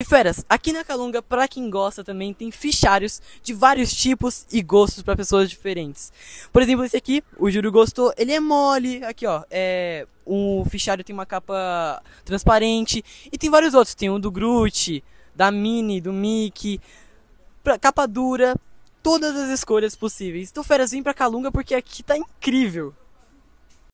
E feras, aqui na Calunga, para quem gosta também, tem fichários de vários tipos e gostos para pessoas diferentes. Por exemplo, esse aqui, o Júlio gostou, ele é mole, aqui ó, é o fichário tem uma capa transparente e tem vários outros, tem um do Groot, da Minnie, do Mickey, pra, capa dura, todas as escolhas possíveis. Então feras, vem pra Calunga porque aqui tá incrível.